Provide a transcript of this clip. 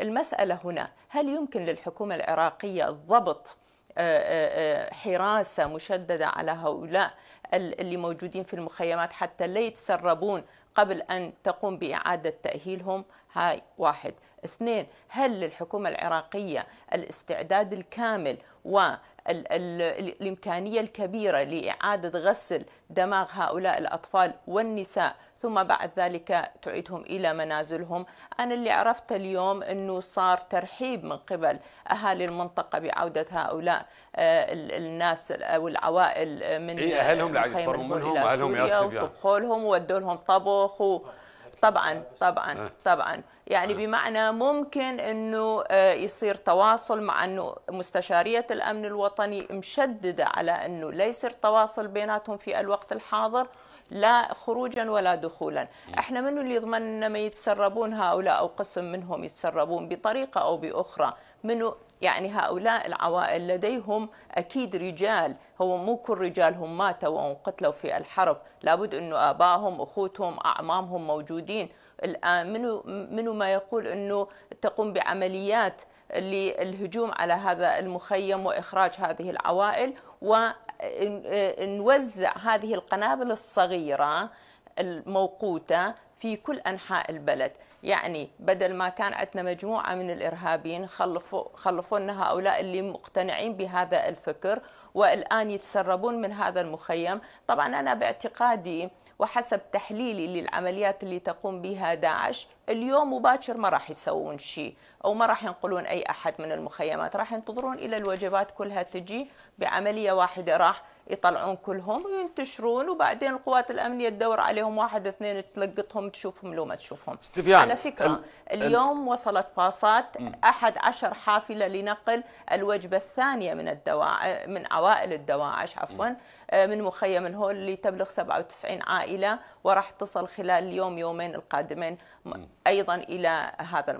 المسألة هنا هل يمكن للحكومة العراقية ضبط آه، آه، آه، حراسة مشددة على هؤلاء اللي موجودين في المخيمات حتى لا يتسربون قبل أن تقوم بإعادة تأهيلهم هاي واحد اثنين هل للحكومة العراقية الاستعداد الكامل و الإمكانية الكبيرة لإعادة غسل دماغ هؤلاء الأطفال والنساء ثم بعد ذلك تعيدهم إلى منازلهم أنا اللي عرفته اليوم أنه صار ترحيب من قبل أهالي المنطقة بعودة هؤلاء آه، الناس أو العوائل من إيه أهلهم لعيد منهم أهلهم يا لهم ودوا لهم طبخ طبعا آه، طبعا آه. طبعا يعني آه. بمعنى ممكن انه يصير تواصل مع انه مستشاريه الامن الوطني مشدده على انه لا يصير تواصل بيناتهم في الوقت الحاضر لا خروجا ولا دخولا احنا من اللي يضمن ما يتسربون هؤلاء او قسم منهم يتسربون بطريقه او باخرى منو يعني هؤلاء العوائل لديهم أكيد رجال هو مو كل رجالهم ماتوا وانقتلوا في الحرب لابد أنه آبائهم أخوتهم أعمامهم موجودين الآن منو, منو ما يقول أنه تقوم بعمليات للهجوم على هذا المخيم وإخراج هذه العوائل ونوزع هذه القنابل الصغيرة الموقوتة في كل أنحاء البلد يعني بدل ما كان عندنا مجموعة من الإرهابيين خلفوا خلفوا هؤلاء اللي مقتنعين بهذا الفكر والآن يتسربون من هذا المخيم طبعا أنا باعتقادي وحسب تحليلي للعمليات اللي تقوم بها داعش اليوم مباشر ما راح يسوون شيء او ما راح ينقلون اي احد من المخيمات راح ينتظرون الى الوجبات كلها تجي بعمليه واحده راح يطلعون كلهم وينتشرون وبعدين القوات الامنيه تدور عليهم واحد اثنين تلقطهم تشوفهم لو ما تشوفهم استبيان على فكرة ال اليوم ال وصلت باصات م. أحد عشر حافلة لنقل الوجبة الثانية من الدواع من عوائل الدواعش عفوا آه، من مخيم الهول تبلغ 97 عائلة وراح تصل خلال اليوم يومين القادمين أيضا إلى هذا